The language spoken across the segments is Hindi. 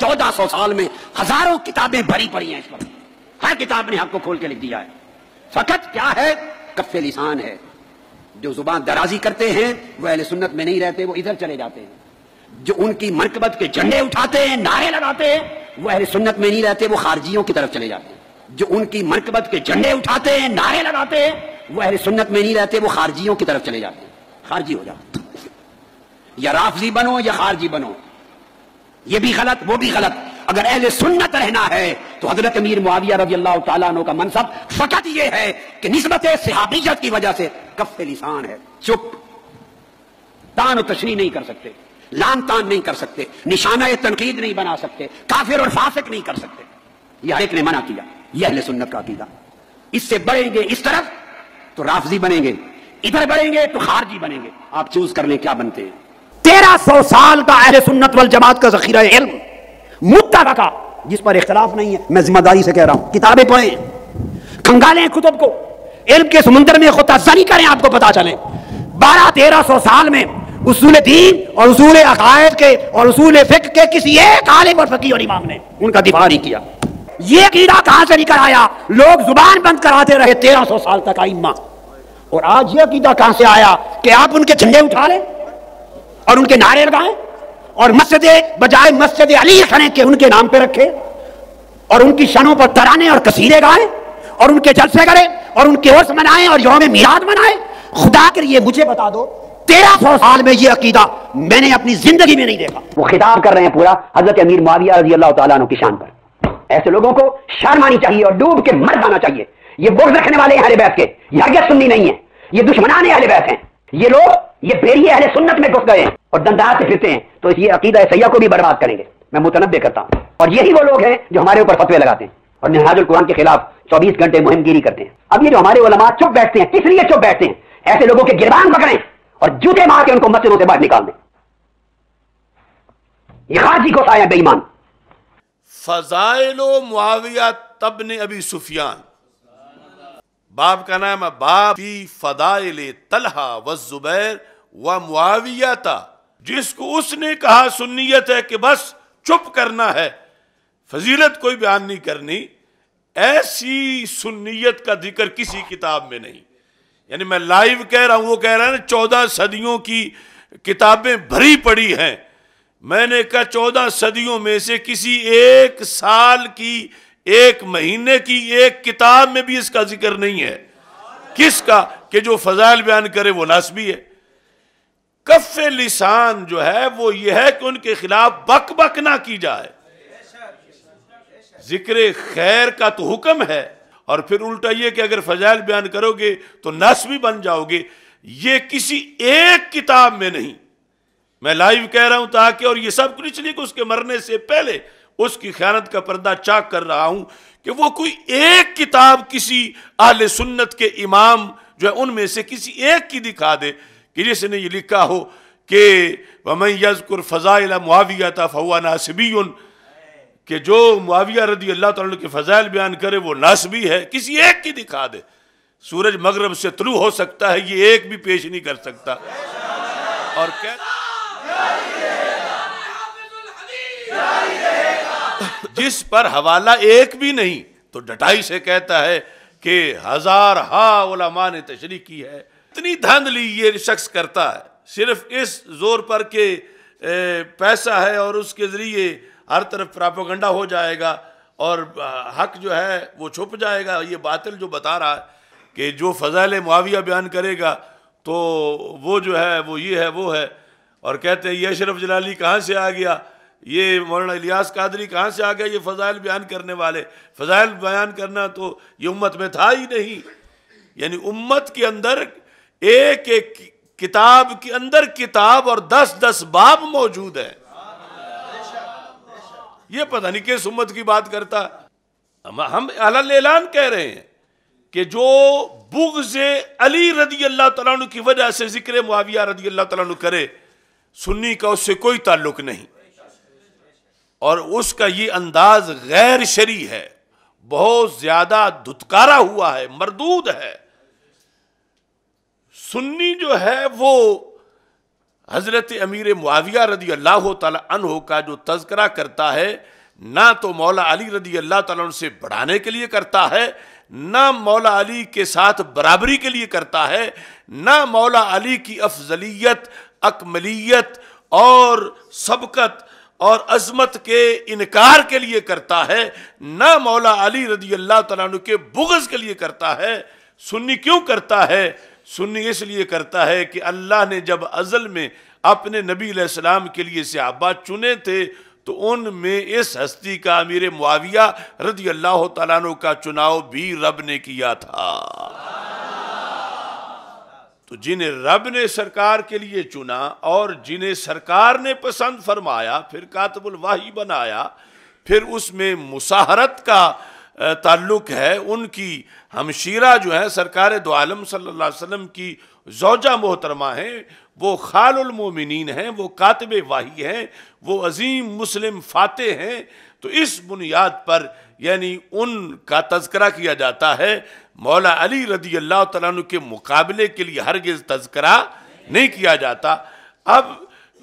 चौदह सौ साल में हजारों किताबें भरी पड़ी हैं इस पर हर किताब ने आपको खोल के लिख दिया है फकत क्या है कफे लिसान है जो जुबान दराजी करते हैं वह अहले सुन्नत में नहीं रहते वो इधर चले जाते हैं जो उनकी मरकबत के झंडे उठाते हैं नारे लगाते हैं वह अहले सुन्नत में नहीं रहते वो खारजियों की तरफ चले जाते हैं जो उनकी मरकबत के झंडे उठाते हैं नारे लगाते हैं वह अहले सुन्नत में नहीं रहते वो खारजियों की तरफ चले जाते हैं खारजी हो जाते या राफजी बनो या खारजी बनो ये भी गलत वो भी गलत अगर अहले सुन्नत रहना है तो हजरत अमीर मुआविया रजी अल्लाह तु का मनसब फकत ये है कि नस्बत सिहाबियत की वजह से कफ लिसान है चुप तान तशनी नहीं कर सकते लान तान नहीं कर सकते निशाना तनकीद नहीं बना सकते काफिर और फासिक नहीं कर सकते यह एक ने मना किया यह अहले सुन्नत का अकीदा इससे बढ़ेंगे इस तरफ तो राफजी बनेंगे इधर बढ़ेंगे तो खारजी बनेंगे आप चूज कर लें क्या बनते हैं तेरह सौ साल का अहले सुन्नत वल जमात का जखीरा इल्म मुद्दा रखा जिस पर इख्तलाफ नहीं है मैं जिम्मेदारी से कह रहा हूं किताबें पढ़ें खंगालें कुतुब को इल्म के समुंदर में खुद तजरी करें आपको पता चले बारह तेरह सौ साल में उसूल दीन और उसूल अकायद के और उसूल फिक्र के किसी एक आलिम और फकीर और इमाम ने उनका दिफा नहीं किया ये कीड़ा कहां से निकल आया लोग जुबान बंद कराते रहे तेरह सौ साल तक आइम्मा और आज ये कीड़ा कहां से आया कि आप उनके झंडे उठा लें और उनके नारे लगाए और मस्जिद बजाय मस्जिद अली खने के उनके नाम पे रखे और उनकी शनों पर तराने और कसीरे गाए और उनके जलसे करे और उनके उर्स मनाए और योम मीराद मनाए खुदा के लिए मुझे बता दो तेरह सौ साल में ये अकीदा मैंने अपनी जिंदगी में नहीं देखा वो खिताब कर रहे हैं पूरा हजरत अमीर माविया रजी अल्लाह तु की शान पर ऐसे लोगों को शर्म आनी चाहिए और डूब के मर जाना चाहिए ये बुर्ज रखने वाले हैं अहले बैत के यह सुननी नहीं है ये दुश्मनाने अहले बैत हैं ये लोग ये बेरी अहले सुन्नत में घुस गए हैं और दंदात से फिरते हैं तो ये अकीदा सैया को भी बर्बाद करेंगे मैं मुतनबे करता हूँ और यही वो लोग हैं जो हमारे ऊपर फतवे लगाते हैं और नहाजुल कुरान के खिलाफ चौबीस घंटे मुहिमगिरी करते हैं अब ये जो हमारे उलमा चुप बैठते हैं किस लिए चुप बैठते हैं ऐसे लोगों के गिरबान पकड़े और जूते मार के उनको मस्जिदों से बाहर निकाल दें खाजी को साया बेईमान फजाइलो मुआविया तबन अभी सुफियान बाप का नाम है बाप फदाइल तलहा व जुबैर व मुआविया था जिसको उसने कहा सुन्नीयत है कि बस चुप करना है फजीलत कोई बयान नहीं करनी ऐसी सुन्नीयत का जिक्र किसी किताब में नहीं यानी मैं लाइव कह रहा हूं वो कह रहा है ना चौदह सदियों की किताबें भरी पड़ी हैं मैंने कहा चौदह सदियों में से किसी एक साल की एक महीने की एक किताब में भी इसका जिक्र नहीं है किसका कि जो फजाइल बयान करे वो लाजमी है कफ लिसान जो है वो यह है कि उनके खिलाफ बक बक ना की जाए जिक्र खैर का तो हुक्म है और फिर उल्टा ये कि अगर फजाइल बयान करोगे तो नस भी बन जाओगे ये किसी एक किताब में नहीं मैं लाइव कह रहा हूं ताकि और ये सब कुछ इसलिए कि उसके मरने से पहले उसकी ख्यात का पर्दा चाक कर रहा हूं कि वो कोई एक किताब किसी आल सुन्नत के इमाम जो है उनमें से किसी एक की दिखा दे कि जिसने ये लिखा हो कि वमई यजकुर फ़ज़ाइल मुआविया था फ़वा नासबी के जो मुआविया रदी अल्लाह तुम के फ़ज़ाइल बयान करे वो नासबी है किसी एक की दिखा दे सूरज मगरब से तलु हो सकता है ये एक भी पेश नहीं कर सकता और क्या जिस पर हवाला एक भी नहीं तो डटाई से कहता है कि हजार हा उलमा ने तशरी की है कितनी धांधली ये शख्स करता है सिर्फ इस जोर पर के पैसा है और उसके ज़रिए हर तरफ प्रापोगंडा हो जाएगा और हक जो है वो छुप जाएगा ये बातिल जो बता रहा है कि जो फ़जाइल मुआविया बयान करेगा तो वो जो है वो ये है वो है और कहते हैं ये अशरफ जलाली कहाँ से आ गया ये मौलाना इलियास कादरी कहाँ से आ गया ये फ़जाइल बयान करने वाले फ़जाइल बयान करना तो ये उम्मत में था ही नहीं यानी उम्मत के अंदर एक एक किताब के अंदर किताब और दस दस बाब मौजूद है ये पता नहीं किस उम्मत की बात करता हम हम अलल ऐलान कह रहे हैं कि जो बुग्ज अली रदी अल्लाह तला की वजह से जिक्र मुआविया रदी अल्लाह तला करे सुन्नी का उससे कोई ताल्लुक नहीं और उसका ये अंदाज गैर शरी है बहुत ज्यादा धुतकारा हुआ है मरदूद है सुन्नी जो है वो हज़रत अमीर मुआविया रदी अल्लाह तहो का जो तस्करा करता है ना तो मौला अली रदी अल्लाह तन से बढ़ाने के लिए करता है ना मौला अली के साथ बराबरी के लिए करता है ना मौला अली की अफजलियत अकमलियत और सबकत और अजमत के इनकार के लिए करता है ना मौला अली रदी अल्लाह तुके बुगज़ के लिए करता है सुन्नी क्यों करता है सुन्नी इसलिए करता है कि अल्लाह ने जब अज़ल में अपने नबी सलाम के लिए सहाबा चुने थे तो उनमें इस हस्ती का अमीर मुआविया रदी अल्लाह तु का चुनाव भी रब ने किया था तो जिन्हें रब ने सरकार के लिए चुना और जिन्हें सरकार ने पसंद फरमाया फिर कातबुल वाही बनाया फिर उसमें मुसाहरत का ताल्लुक है उनकी हमशीरा जो है सरकार दो आलम सल्ला वसम की जौजा मोहतरमा हैं वो खालमोमिन हैं वो कातब वाही हैं वो अजीम मुस्लिम फ़ाते हैं तो इस बुनियाद पर यानी उनका तस्करा किया जाता है मौला अली रदी अल्लाह तु के मुकाबले के लिए हरगिज़ तस्करा नहीं किया जाता अब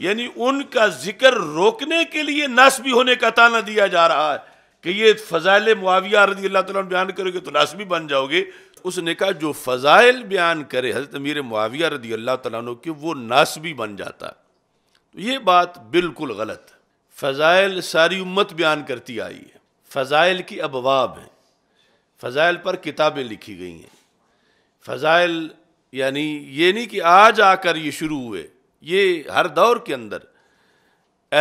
यानी उनका जिक्र रोकने के लिए नस्बी होने का ताना दिया जा रहा है कि ये फ़ज़ाइल मुआविया रजी अल्लाह तुम बयान करोगे तो लाजमी बन जाओगे उसने कहा जो फ़ज़ाइल बयान करे हज़रत मीर मुआविया रदी अल्लाह तु के वो नासबी बन जाता तो ये बात बिल्कुल गलत फ़ज़ाइल सारी उम्मत बयान करती आई है फ़ज़ाइल की अबवाब हैं फ़ज़ाइल पर किताबें लिखी गई हैं फ़ज़ाइल यानी ये नहीं कि आज आकर ये शुरू हुए ये हर दौर के अंदर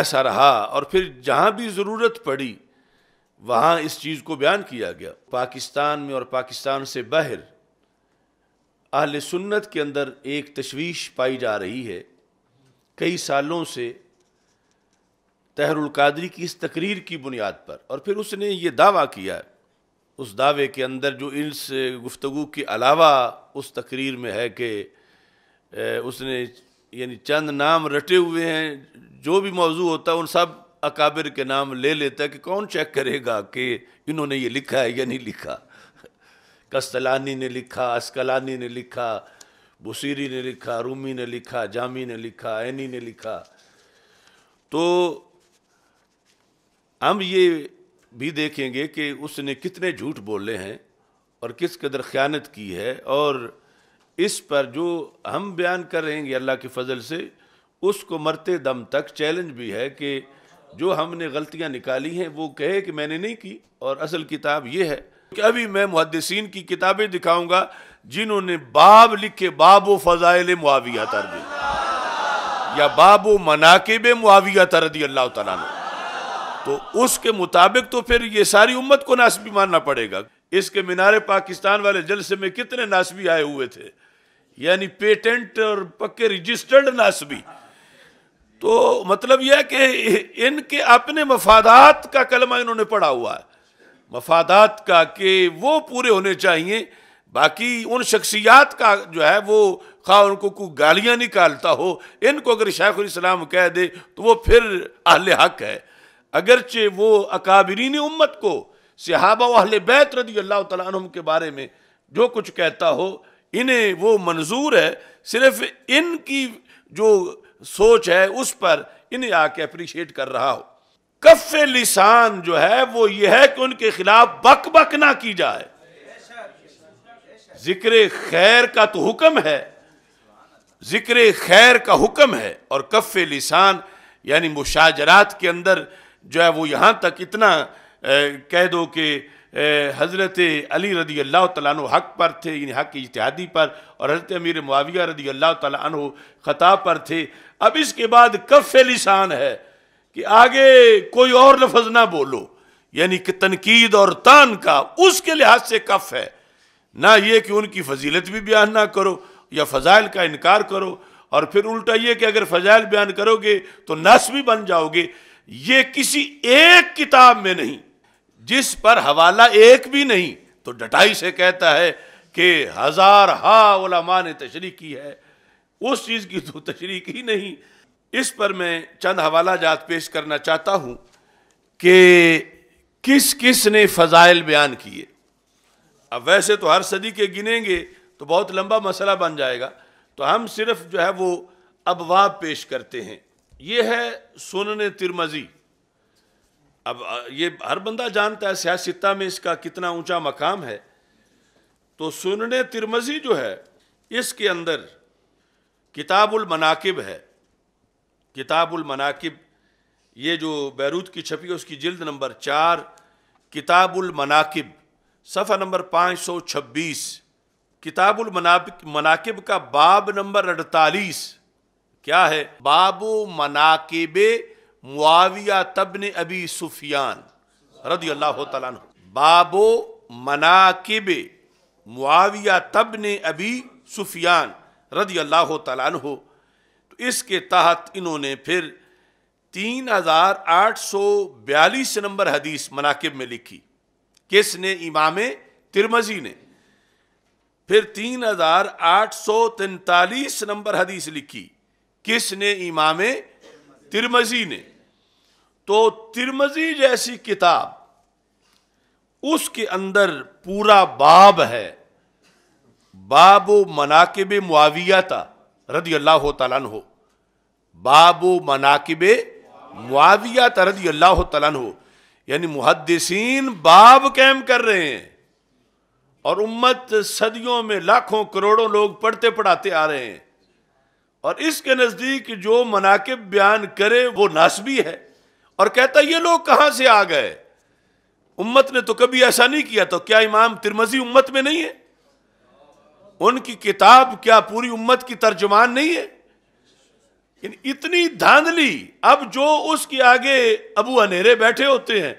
ऐसा रहा और फिर जहाँ भी ज़रूरत पड़ी वहाँ इस चीज़ को बयान किया गया पाकिस्तान में और पाकिस्तान से बाहर अहल सुन्नत के अंदर एक तशवीश पाई जा रही है कई सालों से तहरुलकादरी की इस तकरीर की बुनियाद पर और फिर उसने ये दावा किया है उस दावे के अंदर जो इस गुफ्तु के अलावा उस तकरीर में है कि उसने यानी चंद नाम रटे हुए हैं जो भी मौजू होता है उन सब अकाबिर के नाम ले लेता है कि कौन चेक करेगा कि इन्होंने ये लिखा है या नहीं लिखा कस्तलानी ने लिखा अस्कलानी ने लिखा बुसीरी ने लिखा रूमी ने लिखा जामी ने लिखा ऐनी ने लिखा तो हम ये भी देखेंगे कि उसने कितने झूठ बोले हैं और किस कदर ख़यानत की है और इस पर जो हम बयान कर रहे हैं अल्लाह के फजल से उसको मरते दम तक चैलेंज भी है कि जो हमने गलतियां निकाली हैं वो कहे कि मैंने नहीं की और असल किताब ये है कि अभी मैं मुहदसिन की किताबें दिखाऊंगा जिन्होंने बाब लिखे बाबो फजाइल मुआविया तरदी या व मनाकब मुआविया तरदी अल्लाह तला तो उसके मुताबिक तो फिर ये सारी उम्मत को नासबी मानना पड़ेगा इसके मीनारे पाकिस्तान वाले जलसे में कितने नासबी आए हुए थे यानी पेटेंट और पक्के रजिस्टर्ड नासबी तो मतलब यह कि इनके अपने मफादात का कलमा इन्होंने पढ़ा हुआ है मफादात का कि वो पूरे होने चाहिए बाकी उन शख्सियात का जो है वो खा उनको को गालियाँ निकालता हो इनको अगर शाखुलस्लाम कह दे तो वो फिर अहल हक है अगरचे वो अकाबरीन उम्मत को सिहाबा अहल बैत रदी अल्लाह तुम के बारे में जो कुछ कहता हो इन्हें वो मंजूर है सिर्फ इनकी जो सोच है उस पर इन्हें आके अप्रिशिएट कर रहा हो कफ लिसान जो है वो यह है कि उनके खिलाफ बक बक ना की जाए जिक्र खैर का तो हुक्म है जिक्र खैर का हुक्म है और कफ लिसान यानी मुशाजरात के अंदर जो है वो यहां तक इतना ए, कह दो कि हज़रत अली रदी अल्लाह तु हक पर थे यानी हक इतिहादी पर और हज़रत अमीर मुआविया रदी अल्लाह तु ख़ता पर थे अब इसके बाद कफ लिसान है कि आगे कोई और लफज ना बोलो यानी कि तनकीद और तान का उसके लिहाज से कफ है ना ये कि उनकी फजीलत भी बयान ना करो या फजाइल का इनकार करो और फिर उल्टा ये कि अगर फजाइल बयान करोगे तो नस भी बन जाओगे ये किसी एक किताब में नहीं जिस पर हवाला एक भी नहीं तो डटाई से कहता है कि हजार हा ओलामा ने तशरी की है उस चीज़ की तो तशरीक ही नहीं इस पर मैं चंद हवाला जात पेश करना चाहता हूँ कि किस किस ने फ़जाइल बयान किए अब वैसे तो हर सदी के गिनेंगे तो बहुत लंबा मसला बन जाएगा तो हम सिर्फ जो है वो अबवाब पेश करते हैं ये है सुनने तिरमजी अब ये हर बंदा जानता है सियासिता में इसका कितना ऊंचा मकाम है तो सुनने तिरमजी जो है इसके अंदर किताबुल मनाकिब है किताबुल मनाकिब ये जो बैरूत की छपी है उसकी जिल्द नंबर चार किताबुल मनाकिब सफ़ा नंबर पाँच सौ छब्बीस किताबुल मनाकिब का बाब नंबर अड़तालीस क्या है बाबो मनाकिब मुआविया तबन अबी सुफियान रदी अल्लाह तला बाबो मनाकिब मुआविया तबन अबी सुफियान रदी अल्लाह तलान हो तो इसके तहत इन्होंने फिर तीन हज़ार आठ सौ बयालीस नंबर हदीस मनाकब में लिखी किसने इमाम तिरमजी ने फिर तीन हज़ार आठ सौ तैंतालीस नंबर हदीस लिखी किसने इमाम तिरमजी ने तो तिरमजी जैसी किताब उसके अंदर पूरा बाब है बाब मनाकब मुआविया था रदी अल्लाह तला हो बाब मनाकब मुआविया था रदी अल्लाह तला हो यानी मुहदसिन बाब कैम कर रहे हैं और उम्मत सदियों में लाखों करोड़ों लोग पढ़ते पढ़ाते आ रहे हैं और इसके नज़दीक जो मनाकब बयान करे वो नासबी है और कहता ये लोग कहाँ से आ गए उम्मत ने तो कभी ऐसा नहीं किया तो क्या इमाम तिरमजी उम्मत में नहीं है उनकी किताब क्या पूरी उम्मत की तर्जुमान नहीं है इतनी धांधली अब जो उसके आगे अबू अनेरे बैठे होते हैं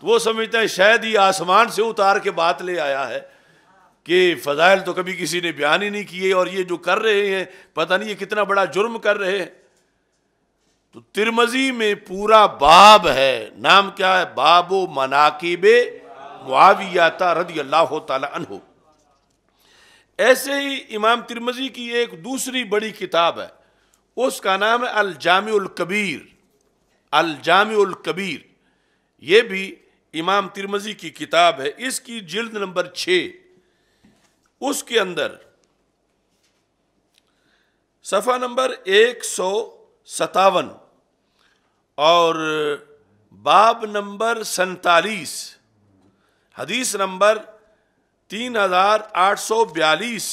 तो वो समझते हैं शायद ये आसमान से उतार के बात ले आया है कि फ़जाइल तो कभी किसी ने बयान ही नहीं किए और ये जो कर रहे हैं पता नहीं ये कितना बड़ा जुर्म कर रहे हैं तो तिरमजी में पूरा बाब है नाम क्या है बाबो मनाकिबे मुआविया रदी अल्लाह तला ऐसे ही इमाम तिरमजी की एक दूसरी बड़ी किताब है उसका नाम है अलजाम कबीर अलजाम कबीर ये भी इमाम तिरमजी की किताब है इसकी जिल्द नंबर छः उसके अंदर सफ़ा नंबर एक सौ सतावन और बाब नंबर सैतालीस हदीस नंबर तीन हजार आठ सौ बयालीस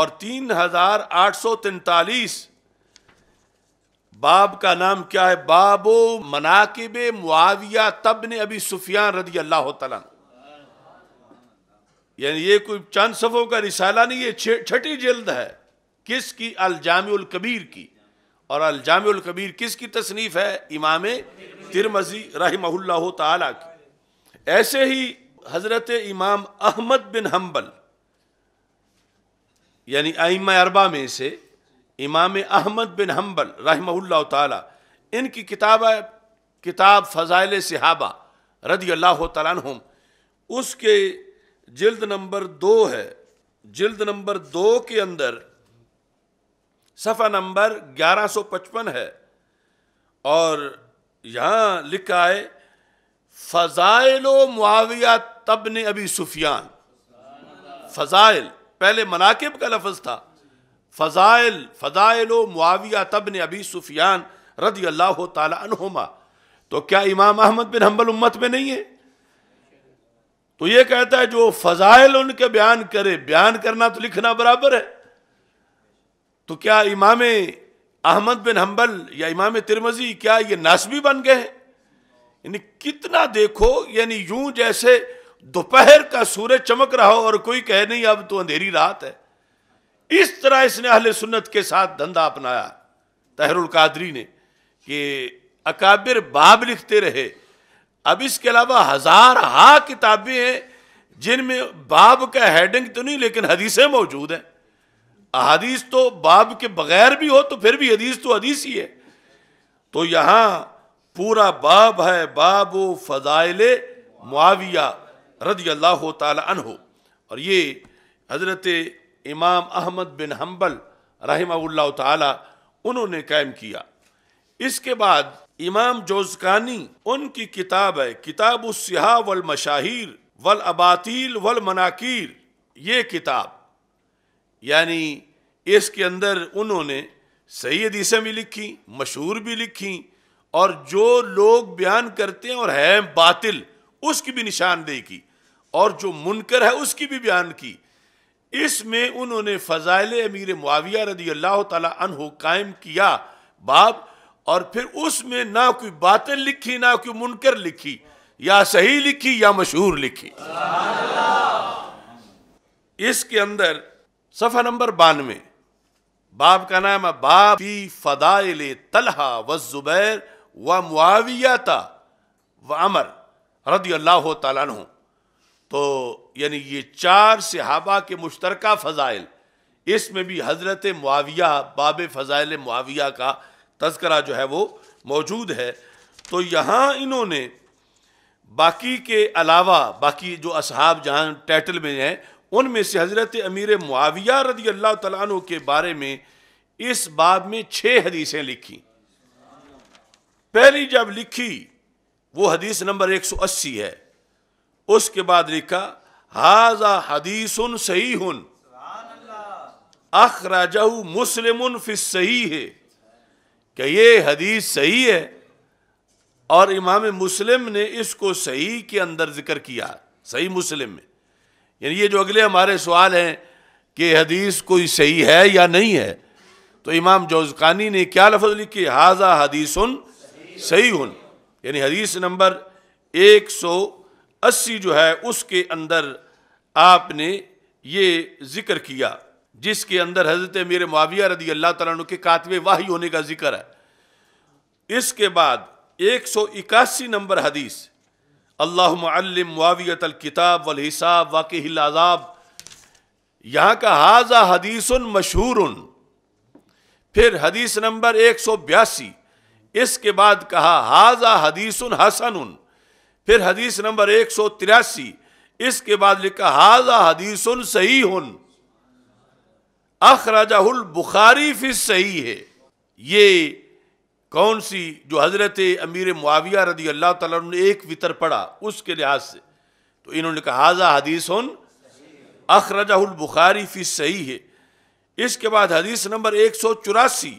और तीन हजार आठ सौ तैतालीस बाब का नाम क्या है बाबो मनाकिब मुआविया तब ने अभी सुफियान रदी अल्लाह यानी ये कोई चंद सफ़ों का रिसाला नहीं ये छठी जल्द है किसकी अलजाम कबीर की और अलजाम कबीर किसकी तसनीफ़ है इमाम तिरमजी रही तला की ऐसे ही हज़रत इमाम अहमद बिन हम्बल यानी आइम अरबा में से इमाम अहमद बिन हम्बल रहमल्ला इनकी किताब है किताब फ़ज़ाइल सिहाबा रदी अल्लाह तुम उसके जिल्द नंबर दो है जिल्द नंबर दो के अंदर सफ़ा नंबर 1155 है और यहाँ लिखा है फजाइल मुआविया तबन अभी सुफियान फजाइल पहले मनाकिब का लफज था फजाइल फजाइल मुआविया तबन अभी सुफियान रदी अल्लाह तहुमा तो क्या इमाम अहमद बिन हम्बल उम्मत में नहीं है तो ये कहता है जो फजाइल उनके बयान करे बयान करना तो लिखना बराबर है तो क्या इमाम अहमद बिन हम्बल या इमाम तिरमजी क्या ये नासबी बन गए हैं यानी कितना देखो यानी यूं जैसे दोपहर का सूरज चमक रहा हो और कोई कहे नहीं अब तो अंधेरी रात है इस तरह इसने अहल सुन्नत के साथ धंधा अपनाया तहरुल कादरी ने कि अकाबिर बाब लिखते रहे अब इसके अलावा हजार हा किताबें हैं जिनमें बाब का हेडिंग तो नहीं लेकिन हदीसें मौजूद हैं अदीस तो बाब के बगैर भी हो तो फिर भी हदीस तो हदीस ही है तो यहां पूरा बाब है बाब फ़ज़ाइल मुआविया रदी अल्लाह तहो और ये हज़रत इमाम अहमद बिन हम्बल रहमा ताला उन्होंने कायम किया इसके बाद इमाम जोजकानी उनकी किताब है किताब उसहा वल मशाहिर वल अबातील वल मनाकिर ये किताब यानी इसके अंदर उन्होंने सही हदीसें भी लिखी मशहूर भी लिखी और जो लोग बयान करते हैं और है बातिल उसकी भी निशानदेही की और जो मुनकर है उसकी भी बयान की इसमें उन्होंने फ़जाइल अमीर मुआविया रदी अल्लाह तहो कायम किया बाब और फिर उसमें ना कोई बातें लिखी ना कोई मुनकर लिखी या सही लिखी या मशहूर लिखी इसके अंदर सफ़ा नंबर बानवे बाब का नाम है बाब फी फदाइल तलहा व जुबैर व मुआविया व अमर रदी अल्लाह तन तो यानी ये चार सिहाबा के मुश्तरक फ़ज़ाइल इसमें भी हज़रत मुआविया बाब फ़ज़ाइल मुआविया का तस्करा जो है वो मौजूद है तो यहाँ इन्होंने बाकी के अलावा बाकी जो असहाब जहाँ टाइटल में हैं उनमें से हज़रत अमीर मुआविया रदी अल्लाह तु के बारे में इस बाब में छः हदीसें लिखीं पहली जब लिखी वो हदीस नंबर 180 है उसके बाद लिखा हाजा हदीस सही हन अखराजहू मुस्लिम फिर सही है कि ये हदीस सही है और इमाम मुस्लिम ने इसको सही के अंदर जिक्र किया सही मुस्लिम में यानी ये जो अगले हमारे सवाल हैं कि हदीस कोई सही है या नहीं है तो इमाम जोजकानी ने क्या लफज लिखे हाजा हदीसन सही हन यानी हदीस नंबर 180 जो है उसके अंदर आपने ये ज़िक्र किया जिसके अंदर हजरत मेरे माविया रदी अल्लाह तला के कातवे वाही होने का जिक्र है इसके बाद एक सौ इक्यासी नंबर हदीस अल्लाम मुआवियत किताब वल हिसाब वाक़ आज़ाब यहाँ का हाजा हदीस मशहूर फिर हदीस नंबर एक सौ बयासी इसके बाद कहा हाजा हदीस हसन फिर हदीस नंबर एक सौ तिरासी इसके बाद लिखा हाजा हदीसन सही हन अखराजाहुल बुखारी फिर सही है ये कौन सी जो हज़रत अमीर मुआविया रदी अल्लाह तला ने एक वितर पढ़ा उसके लिहाज से तो इन्होंने कहा हाजा हदीस अखरजाहुल बुखारी फी सही है इसके बाद हदीस नंबर एक सौ चौरासी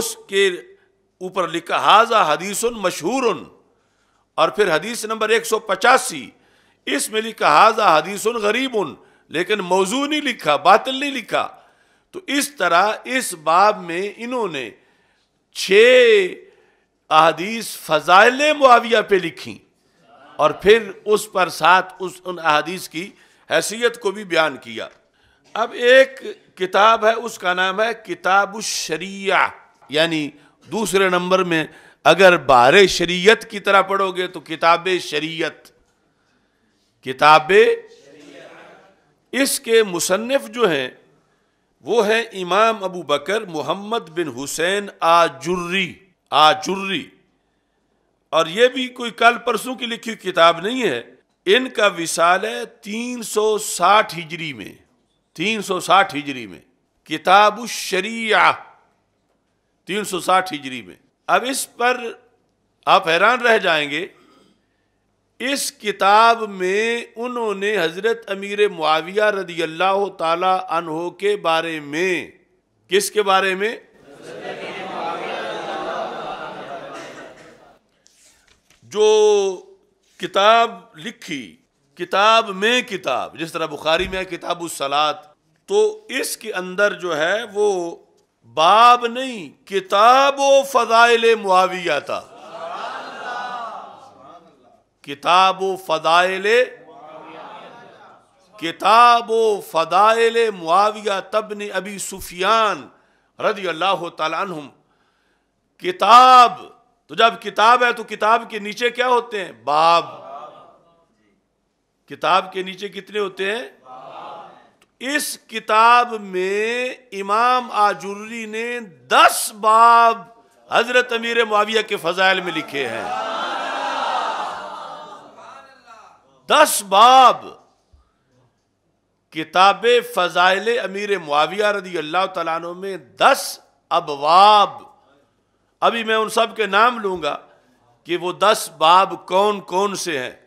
उसके ऊपर लिखा हाजा हदीस मशहूर और फिर हदीस नंबर एक सौ पचासी इसमें लिखा हाजा हदीस गरीब लेकिन मौजू नहीं लिखा बातिल नहीं लिखा तो इस तरह इस बाब में इन्होंने छ अहदीस फ़जाइल मुआविया पे लिखी और फिर उस पर साथ उस उन अहदीस की हैसियत को भी बयान किया अब एक किताब है उसका नाम है किताब शरिया यानी दूसरे नंबर में अगर बार शरीयत की तरह पढ़ोगे तो किताब शरीयत किताब इसके मुसन्फ जो हैं वो हैं इमाम अबू बकर मोहम्मद बिन हुसैन आजुर्री आजुर्री और ये भी कोई कल परसों की लिखी किताब नहीं है इनका विशाल है 360 हिजरी में 360 हिजरी में किताब शरीया तीन सौ साठ हिजरी में अब इस पर आप हैरान रह जाएंगे इस किताब में उन्होंने हज़रत अमीर मुआविया रदी अल्लाह तहो के बारे में किसके बारे में जो किताब लिखी किताब में किताब जिस तरह बुखारी में किताब सलात तो इसके अंदर जो है वो बाब नहीं किताब फ़ज़ाइल मुआविया था किताब फ़ज़ाइल किताब फ़दाइल मुआविया तबन अबी सुफियान रदी अल्लाह तुम किताब तो जब किताब है तो किताब के नीचे क्या होते हैं बाब किताब के नीचे कितने होते हैं इस किताब में इमाम आजुर्री ने दस बाब हजरत अमीर माविया के फजाइल में लिखे हैं दस बाब किताब फजाइल अमीर मुआविया रदी अल्लाह तु में दस अबवाब अभी मैं उन सब के नाम लूंगा कि वो दस बाब कौन कौन से हैं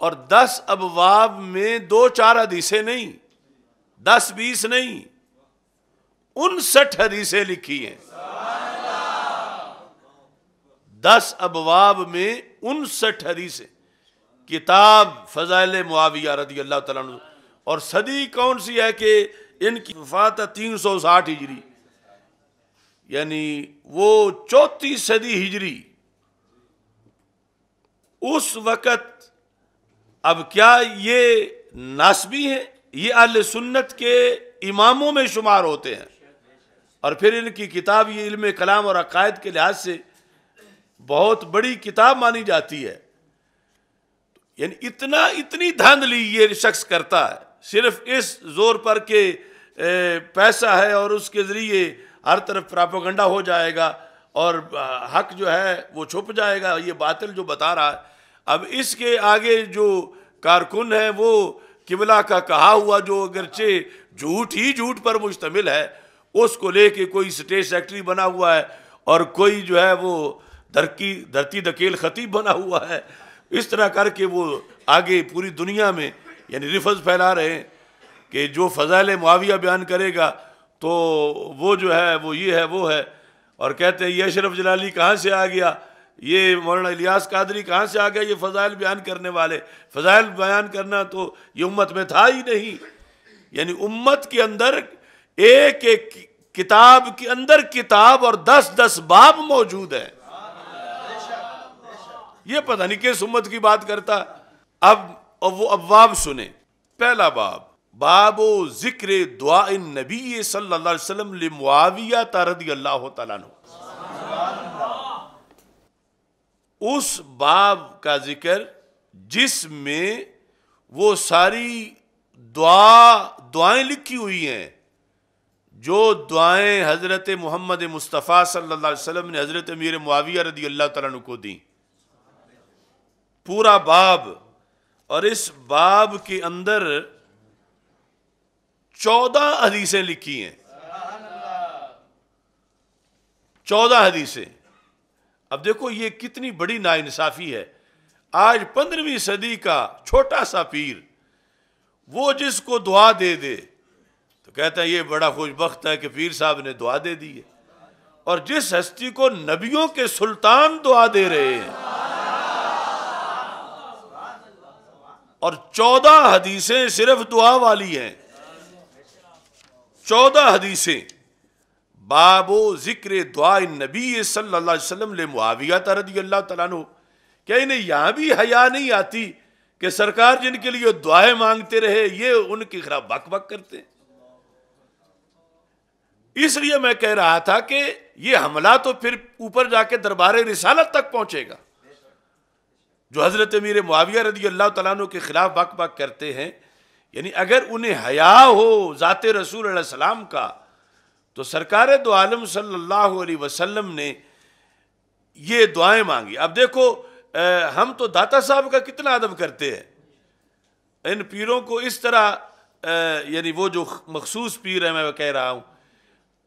और दस अबवाब में दो चार हदीसें नहीं दस बीस नहीं उनसठ हदीसें लिखी हैं दस अबवाब में उनसठ हदीसें किताब फजाइल मुआविया रदी अल्लाह तला और सदी कौन सी है कि इनकी वफात है तीन सौ साठ हिजरी यानी वो चौथी सदी हिजरी उस वक़्त अब क्या ये नासबी है ये अल सुन्नत के इमामों में शुमार होते हैं और फिर इनकी किताब ये इल्म कलाम और अकायद के लिहाज से बहुत बड़ी किताब मानी जाती है यानी इतना इतनी धांधली ये शख्स करता है सिर्फ इस जोर पर के पैसा है और उसके ज़रिए हर तरफ प्रापोगंडा हो जाएगा और हक जो है वो छुप जाएगा ये बातिल जो बता रहा है अब इसके आगे जो कारकुन है वो किबला का कहा हुआ जो अगरचे झूठ ही झूठ पर मुश्तमिल है उसको लेके कोई स्टेट सेक्रेटरी बना हुआ है और कोई जो है वो धरकी धरती धकेल खतीब बना हुआ है इस तरह करके वो आगे पूरी दुनिया में यानी रिफज फैला रहे हैं कि जो फ़जाइल मुआविया बयान करेगा तो वो जो है वो ये है वो है और कहते हैं ये अशरफ जलाली कहाँ से आ गया ये मौलाना इलियास कादरी कहाँ से आ गए ये फ़जाइल बयान करने वाले फ़जाइल बयान करना तो ये उम्मत में था ही नहीं यानी उम्मत के अंदर एक एक किताब के अंदर किताब और दस दस बाब मौजूद है ये पता नहीं किस उम्मत की बात करता अब अब वो अब्वाब सुने पहला बाब बाबो जिक्र दुआ नबी सल्लल्लाहु अलैहि वसल्लम लिमुआविया तारदी अल्लाह तला उस बाब का जिक्र जिसमें वो सारी दुआ दुआएं लिखी हुई हैं जो दुआएं हज़रत मोहम्मद मुस्तफ़ा सल्लल्लाहु अलैहि वसल्लम ने हज़रत मीर मुआविया रदी अल्लाह तु को दी पूरा बाब और इस बाब के अंदर चौदह हदीसें लिखी हैं चौदह हदीसें अब देखो ये कितनी बड़ी नाइंसाफ़ी है आज पंद्रहवीं सदी का छोटा सा पीर वो जिसको दुआ दे दे तो कहता है ये बड़ा खुशबक है कि पीर साहब ने दुआ दे दी है और जिस हस्ती को नबियों के सुल्तान दुआ दे रहे हैं और चौदह हदीसें सिर्फ दुआ वाली हैं चौदह हदीसें बाबो ज़िक्र दुआ नबी सल्ला रदी ले मुआविया अल्लाह तु क्या इन्हें यहाँ भी हया नहीं आती कि सरकार जिनके लिए दुआएं मांगते रहे ये उनके खिलाफ बक बक करते इसलिए मैं कह रहा था कि ये हमला तो फिर ऊपर जाके दरबार रिसालत तक पहुंचेगा जो हजरत मीर मुआविया रदी अल्लाह तु के खिलाफ बक बक करते हैं यानी अगर उन्हें हया हो जाते रसूल सलाम का तो सरकार दो तो आलम सल्लल्लाहु अलैहि वसल्लम ने ये दुआएं मांगी अब देखो आ, हम तो दाता साहब का कितना अदब करते हैं इन पीरों को इस तरह यानी वो जो मखसूस पीर है मैं कह रहा हूं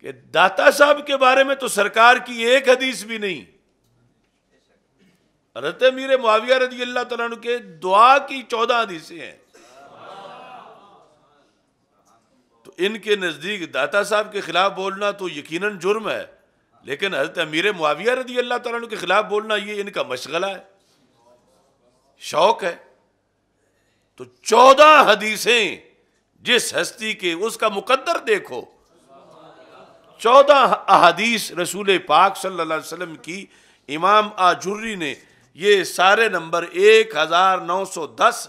कि दाता साहब के बारे में तो सरकार की एक हदीस भी नहीं रत मीर मुआविया रजी अल्लाह तु के दुआ की चौदह हदीसें हैं इनके नज़दीक दाता साहब के ख़िलाफ़ बोलना तो यकीन जुर्म है लेकिन हजरत अमीर मुआविया रदी अल्लाह तुम के ख़िलाफ़ बोलना ये इनका मशगला है शौक है तो चौदह हदीसें जिस हस्ती के उसका मुकद्दर देखो चौदह अहदीस रसूल पाक सल्ला की इमाम आजुर्री ने ये सारे नंबर एक हज़ार नौ सौ दस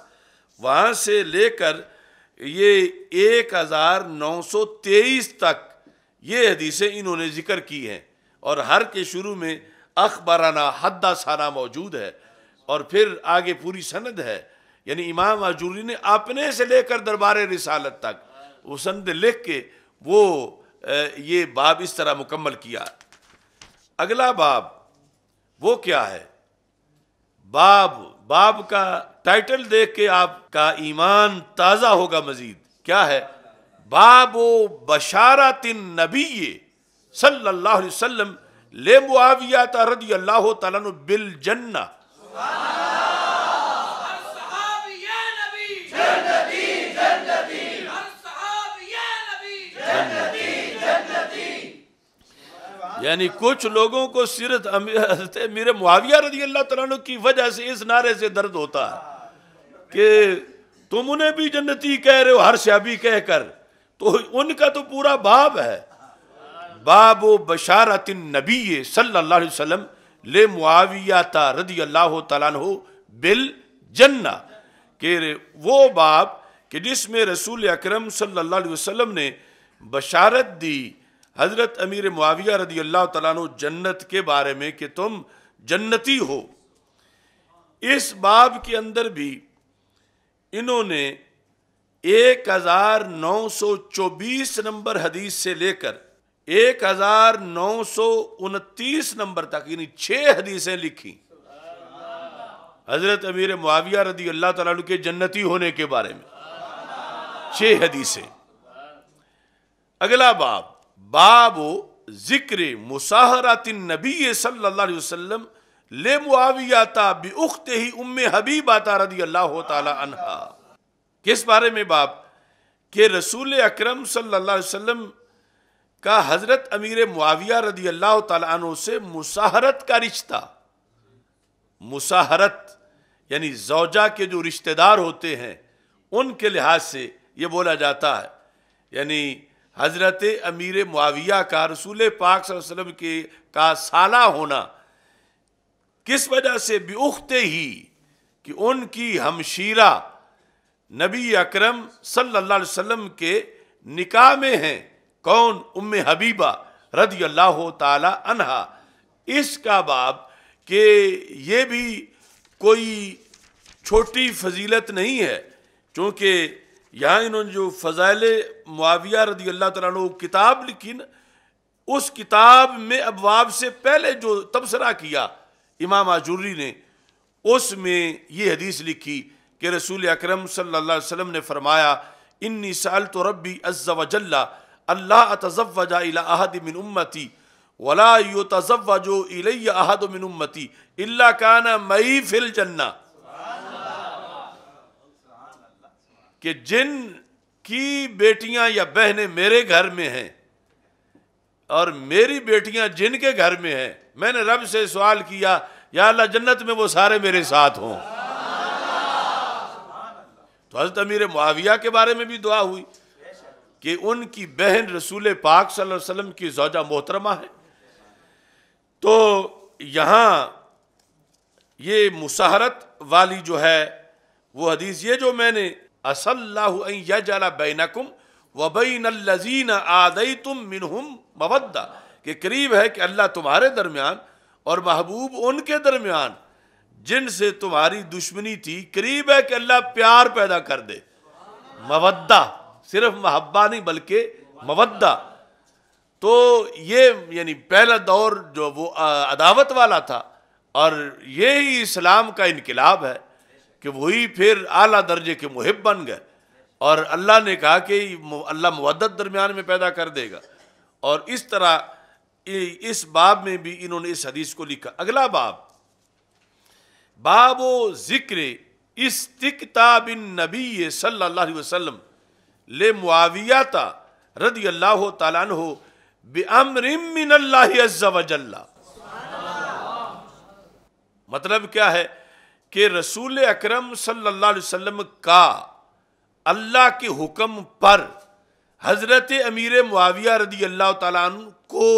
वहाँ से लेकर ये 1923 तक ये हदीसें इन्होंने जिक्र की हैं और हर के शुरू में अखबाराना हद्दा साना मौजूद है और फिर आगे पूरी सनद है यानी इमाम आजूरी ने अपने से लेकर दरबार रिसालत तक वो सनद लिख के वो ये बाब इस तरह मुकम्मल किया अगला बाब वो क्या है बाब बाब का टाइटल देख के आपका ईमान ताज़ा होगा मजीद क्या है बाबो बशारा तिन नबी सल्लाम ले मुआविया अल्लाह बिल जन्ना यानी कुछ लोगों को सिरत मेरे मुआविया रजी अल्लाह तला की वजह से इस नारे से दर्द होता है कि तुम उन्हें भी जन्नती कह रहे हो हर श्याबी कहकर तो उनका तो पूरा बाब है बाब बशारत नबी सल्लल्लाहु अलैहि वसल्लम ले मुआविया था रदी अल्लाह तला बिल जन्ना के वो बाब कि जिसमें रसूल अक्रम सल्ला वसलम ने बशारत दी हज़रत अमीर मुआविया रदी अल्लाह तु जन्नत के बारे में कि तुम जन्नती हो इस बाब के अंदर भी इन्होंने एक हज़ार नौ सौ चौबीस नंबर हदीस से लेकर एक हज़ार नौ सौ उनतीस नंबर तक यानी छह हदीसें लिखी हज़रत अमीर मुआविया रदी अल्लाह तु के जन्नती होने के बारे में छह हदीसें अगला बाब बाबो जिक्र मुसाहरातिन नबी सल्लल्लाहु अलैहि ले मुआवियाता बेउख्त ही उम हबीबाता रदी अल्लाह तहा किस बारे में बाप के रसूल अक्रम सल्ला का हज़रत अमीर मुआविया रदी अल्लाह तु से मुसाहरत का रिश्ता मुसाहरत यानी जोजा के जो रिश्तेदार होते हैं उनके लिहाज से ये बोला जाता है यानी हज़रत अमीर मुआविया का रसूल पाक वसलम के का साला होना किस वजह से बेउखते ही कि उनकी हमशीरा नबी अकरम सल्लल्लाहु अलैहि वसल्लम के निकाह में हैं कौन उम्म हबीबा रदी अल्लाह तहा इसका बाब कि ये भी कोई छोटी फजीलत नहीं है चूँकि यहाँ इन्होंने जो फ़ज़ाइल मुआविया रदी अल्लाह तु किताब लिखी न उस किताब में अबवाब से पहले जो तबसरा किया इमाम आजूरी ने उसमें ये हदीस लिखी कि रसूल अक्रम सल्लल्लाहु ने फरमाया इन्नी साल तो रबी अज्जवजल्ला अल्लाह तजवजा अहद मिन उम्मती वला यो तजवजो इलैया अहद मिन उम्मती इल्ला काना मई फिल जन्ना कि जिन की बेटियां या बहनें मेरे घर में हैं और मेरी बेटियां जिनके घर में हैं मैंने रब से सवाल किया या अल्लाह जन्नत में वो सारे मेरे साथ हों तो हजरत अमीर मुआविया के बारे में भी दुआ हुई कि उनकी बहन रसूल पाक सल्लल्लाहु अलैहि वसल्लम की जौजा मोहतरमा है तो यहाँ ये मुसाहरत वाली जो है वो हदीस ये जो मैंने असल्ला बैनकुम वबैन लजीन आदई तुम मिनहुम मवद्दा के करीब है कि अल्लाह तुम्हारे दरमियान और महबूब उनके दरमियान जिनसे तुम्हारी दुश्मनी थी करीब है कि अल्लाह प्यार पैदा कर दे मवद्दा सिर्फ महब्बा नहीं बल्कि मवद्दा तो ये यानी पहला दौर जो वो अदावत वाला था और ये ही इस्लाम का इनकलाब है कि वही फिर आला दर्जे के मुहिब बन गए और अल्लाह ने कहा कि अल्लाह मुद्दत दरमियान में पैदा कर देगा और इस तरह इस बाब में भी इन्होंने इस हदीस को लिखा अगला बाब बाब ज़िक्र इस्तिकता बिन नबी सल्ला वसलम ले मुआविया था रदी अल्लाह तन हो बेअमरिमिन अज्जा वजल्ला मतलब क्या है कि रसूल अकरम सल्लल्लाहु अलैहि वसल्लम का अल्लाह के हुक्म पर हज़रत अमीर मुआविया रदी अल्लाह तन को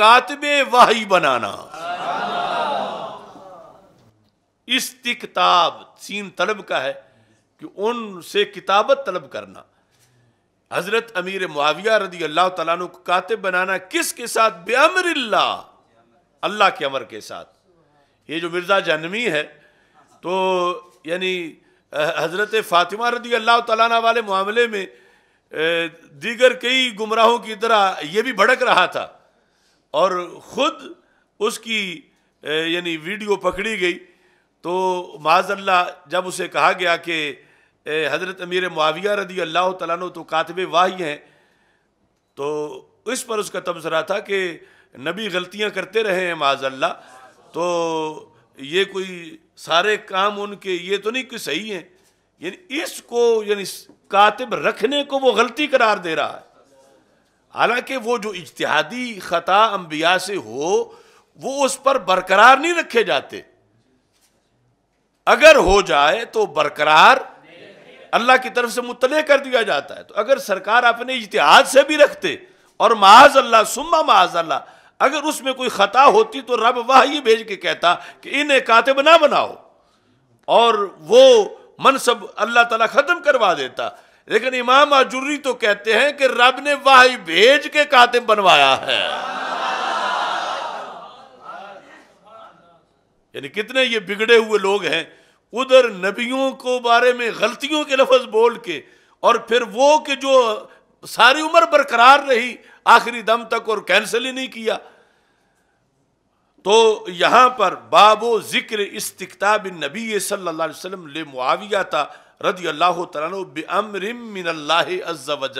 कातब वाही बनाना इस किताब सीन तलब का है कि उनसे किताबत तलब करना हज़रत अमीर मुआविया रदी अल्लाह तु को कातब बनाना किसके साथ बेअमर अल्लाह के अमर के साथ ये जो मिर्ज़ा जन्मी है तो यानी हज़रत फ़ातिमा रदी अल्लाह तला वाले मामले में दीगर कई गुमराहों की तरह ये भी भड़क रहा था और ख़ुद उसकी यानी वीडियो पकड़ी गई तो माजल्ला जब उसे कहा गया कि हज़रत अमीर माविया रदी अल्लाह तला तो कातब वाही हैं तो इस पर उसका तबसरा था कि नबी गलतियां करते रहे हैं माजल्ला तो ये कोई सारे काम उनके ये तो नहीं कि सही है यानी इसको यानी कातिब रखने को वो गलती करार दे रहा है हालांकि वो जो इजतहादी ख़ता अम्बिया से हो वो उस पर बरकरार नहीं रखे जाते अगर हो जाए तो बरकरार अल्लाह की तरफ से मुतले कर दिया जाता है तो अगर सरकार अपने इजतहाद से भी रखते और माज अल्लाह सुम्मा माज अल्लाह अगर उसमें कोई खता होती तो रब वाह ये भेज के कहता कि इन्हें कातिब ना बनाओ और वो मनसब अल्लाह ताला ख़त्म करवा देता लेकिन इमाम आजुर्री तो कहते हैं कि रब ने वाह भेज के कातिब बनवाया है यानी कितने ये बिगड़े हुए लोग हैं उधर नबियों को बारे में गलतियों के लफज बोल के और फिर वो कि जो सारी उम्र बरकरार रही आखिरी दम तक और कैंसिल ही नहीं किया तो यहां पर बाबो जिक्र इस्तकताब नबी सल्ला ले मुआविया था रदी अल्लाह तमरमिनल्लाज़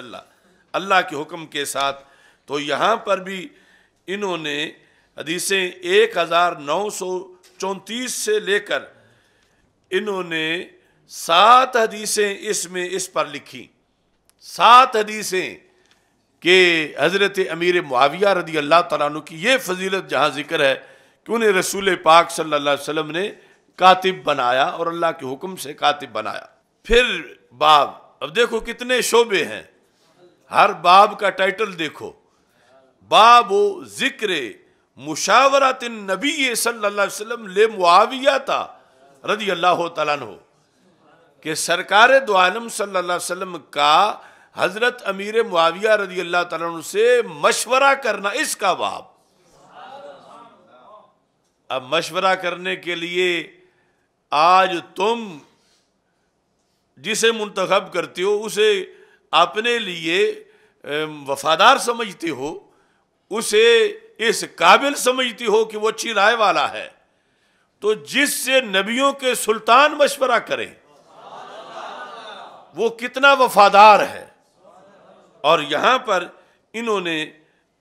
अल्लाह के हुक्म के साथ तो यहाँ पर भी इन्होंने हदीसें एक हज़ार नौ सौ चौंतीस से लेकर इन्होंने सात हदीसें इसमें इस पर लिखी सात हदीसें कि हज़रत अमीर मुआविया रदी अल्लाह तु की ये फजीलत जहाँ ज़िक्र है कि उन्हें रसूल पाक सल्ला अलैहि ने कातिब बनाया और अल्लाह के हुक्म से कातिब बनाया फिर बाब अब देखो कितने शोबे हैं हर बाब का टाइटल देखो बाब ज़िक्र मुशावरत नबी सल्ला ले मुआविया था रदी अल्लाह तला के सरकार दो आलम सल्ला वसम का हजरत अमीर मुआविया रजी अल्लाह तु से मशवरा करना इसका बाब अब मशवरा करने के लिए आज तुम जिसे मुंतखब करते हो उसे अपने लिए वफादार समझते हो उसे इस काबिल समझती हो कि वो अच्छी राय वाला है तो जिससे नबियों के सुल्तान मशवरा करें वो कितना वफादार है और यहाँ पर इन्होंने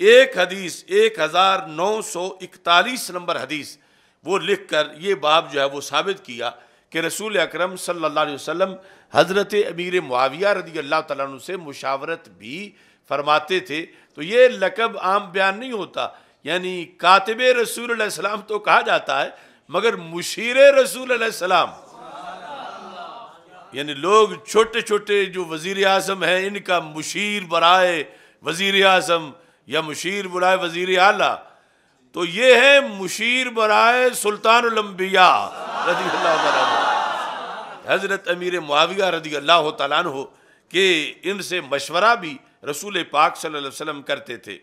एक हदीस एक हज़ार नौ सौ इकतालीस नंबर हदीस वो लिखकर ये बाब जो है वो साबित किया कि रसूल अकरम सल्लल्लाहु अलैहि वसल्लम हज़रत अमीर मुआविया रदी अल्लाह तु से मुशावरत भी फरमाते थे तो ये लकब आम बयान नहीं होता यानी कातब रसूल सलाम तो कहा जाता है मगर मुशीर रसूल सलाम यानी लोग छोटे छोटे जो वजीर अजम हैं इनका मुशीर बराए वजीर अजम या मुशीर बुलाए वजीर अला तो ये है मुशीर बराए सुल्तानबिया रजी हज़रत अमीर मुआविया रजी अल्लाह तन हो कि इनसे मशवरा भी रसूल पाक सल्लल्लाहु अलैहि वसल्लम करते थे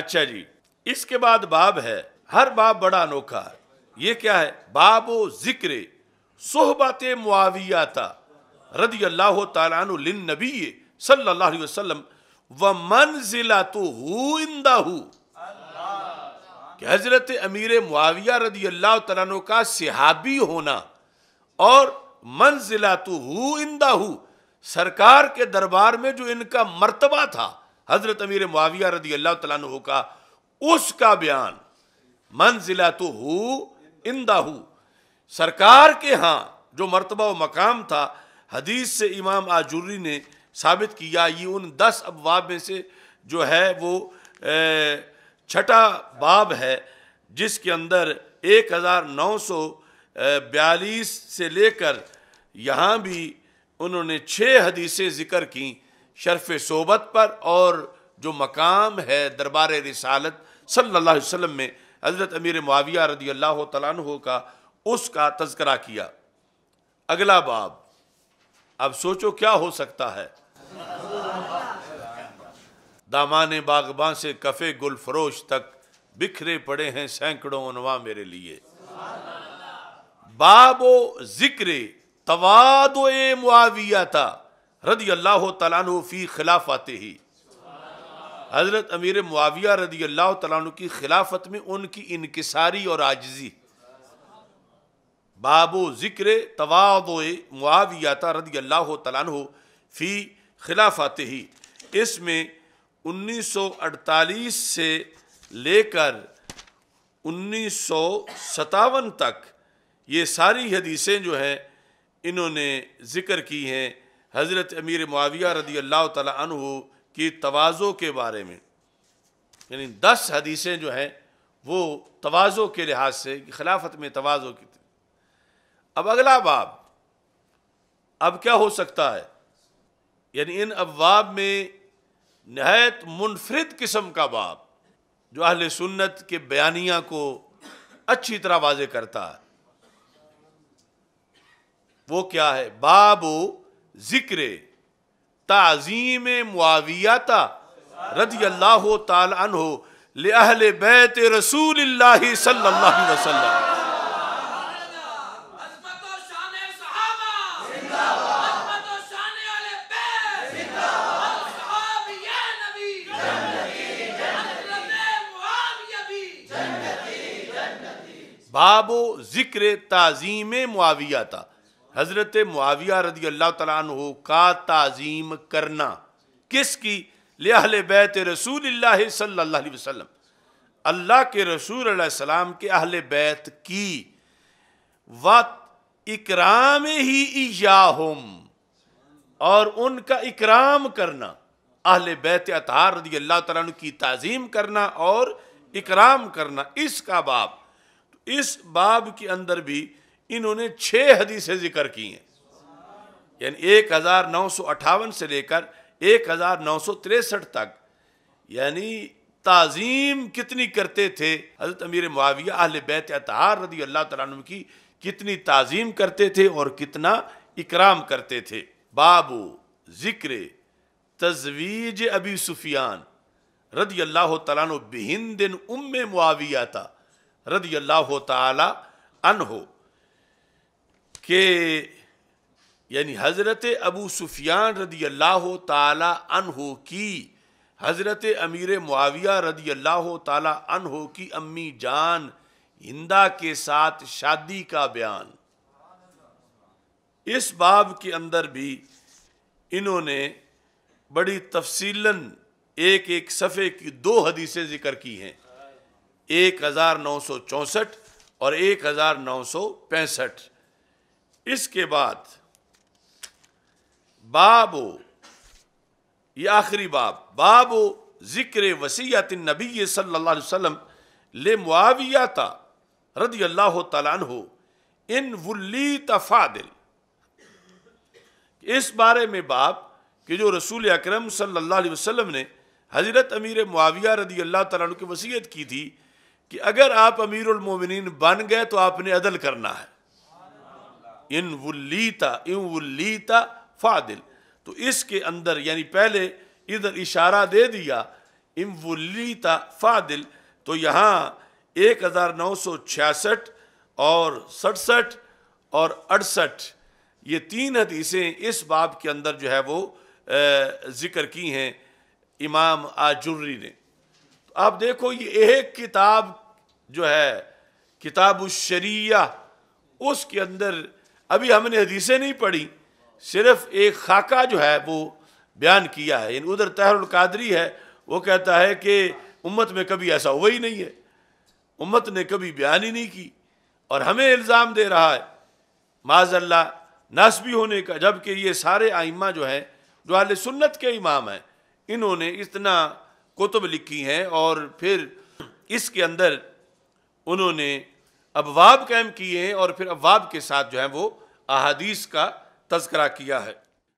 अच्छा जी इसके बाद बाब है हर बाब बड़ा अनोखा है ये क्या है बाबो ज़िक्र सोहबात मुआविया था रदी अल्लाह तन नबी सल्ला वसलम व मंजिला तो इंदा हु कि हजरत अमीर मुआविया रदी अल्लाह तु का सिहाबी होना और मंजिला तो इंदा हु सरकार के दरबार में जो इनका मरतबा था हजरत अमीर मुआविया रदी अल्लाह तु का उसका बयान मंजिला तो इंदा हु सरकार के यहाँ जो मरतबा व मकाम था हदीस से इमाम आजुरी ने साबित किया ये उन दस अबवाब में से जो है वो छठा बाब है जिसके अंदर एक हज़ार नौ सौ बयालीस से लेकर यहाँ भी उन्होंने छः हदीसें ज़िक्र कं शरफ़ सोबत पर और जो मकाम है दरबार रिसालत सल्ला वसम में हज़रत अमीर माविया रदी अल्लाह तला का उसका तस्करा किया अगला बाब अब सोचो क्या हो सकता है दामान बागबां से कफ़े गुलफरोश तक बिखरे पड़े हैं सैकड़ों अनवा मेरे लिए बाबो जिक्र ए मुआविया था रदी अल्लाह खिलाफ आते ही हज़रत अमीर मुआविया रदी अल्लाह तला की खिलाफत में उनकी इनकसारी और आजजी बाबो ज़िक्र तवाद मुआविया रदी अल्लाह तलान हो फ़ी खिलाफात ही इसमें 1948 से लेकर उन्नीस तक ये सारी हदीसें जो हैं इन्होंने ज़िक्र की हैं हज़रत अमीर मुआविया रदी अल्लाह तु की तोज़ो के बारे में यानी दस हदीसें जो हैं वो तोज़ो के लिहाज से खिलाफत में तोज़ो की अब अगला बाब अब क्या हो सकता है यानी इन अबवाब में नहायत मुनफरद किस्म का बाब जो अहल सुन्नत के बयानिया को अच्छी तरह वाज करता है वो क्या है बाबो ज़िक्र ताजीम मुआवियाता रदी अल्लाह तन हो बैत रसूल सल्ला वसलम बाबो ज़िक्र ताज़ीम मुआविया था हज़रत मुआविया रदी अल्लाह तु का तज़ीम करना किसकी लहल बैत रसूल सल्लाम अल्लाह के रसूल सलाम के अहल बैत की व इकराम ही ईयाहम और उनका इकराम करना अहल बैत अतार रदी अल्लाह तु की तज़ीम करना और इकराम करना इसका बाप इस बाब के अंदर भी इन्होंने छः हदीसें जिक्र की हैं यानी एक हज़ार नौ सौ अट्ठावन से लेकर एक हज़ार नौ सौ तिरसठ तक यानी ताज़ीम कितनी करते थे हज़रत अमीर मुआविया अहल बैत अतहार रदी अल्लाह तुम की कितनी ताज़ीम करते थे और कितना इकराम करते थे बाबू ज़िक्र तजवीज अबी सुफियान रदी अल्लाह तन बिहिंद उम मुआविया था रदी अल्लाह तन हो के यानी हज़रत अबू सुफियान रदी अल्लाह तन हो की हज़रत अमीर मुआविया रदी अल्लाह तन हो की अम्मी जान हिंदा के साथ शादी का बयान इस बाब के अंदर भी इन्होंने बड़ी तफसीलन एक एक सफ़े की दो हदीसें ज़िक्र की हैं एक हज़ार नौ सौ चौसठ और एक हज़ार नौ सौ पैंसठ इसके बाद बाबो ये आखिरी बाब बाबो ज़िक्र वसीयत नबी अलैहि वसल्लम ले था रदी अल्लाह तलान इन वुल्ली तफादिल इस बारे में बाप कि जो रसूल अक्रम सल्लल्लाहु अलैहि वसल्लम ने हज़रत अमीर मुआविया रदी अल्लाह तला की वसीयत की थी कि अगर आप अमीर उलमोमिन बन गए तो आपने अदल करना है इन वीता इन वीता फादिल तो इसके अंदर यानी पहले इधर इशारा दे दिया इम वीता फादिल तो यहाँ एक हज़ार नौ सौ छियासठ और सड़सठ और अड़सठ ये तीन हदीसें इस बाब के अंदर जो है वो ज़िक्र की हैं इमाम आजुर्री ने आप देखो ये एक किताब जो है किताब शरिया उसके अंदर अभी हमने हदीसें नहीं पढ़ी सिर्फ एक खाका जो है वो बयान किया है उधर उधर कादरी है वो कहता है कि उम्मत में कभी ऐसा हुआ ही नहीं है उम्मत ने कभी बयान ही नहीं की और हमें इल्ज़ाम दे रहा है माजल्ला नासबी होने का जबकि ये सारे आइमा जो हैं जो आल सुन्नत के इमाम हैं इन्होंने इतना कुतुब लिखी हैं और फिर इसके अंदर उन्होंने अबवाब कायम किए हैं और फिर अबवाब के साथ जो है वो अहादीस का तस्करा किया है